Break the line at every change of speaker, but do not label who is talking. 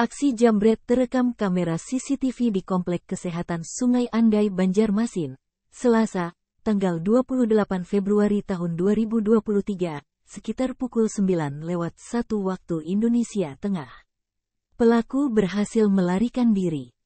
Aksi jambret terekam kamera CCTV di Komplek Kesehatan Sungai Andai, Banjarmasin, Selasa, tanggal 28 Februari tahun 2023, sekitar pukul 9 lewat 1 waktu Indonesia Tengah. Pelaku berhasil melarikan diri.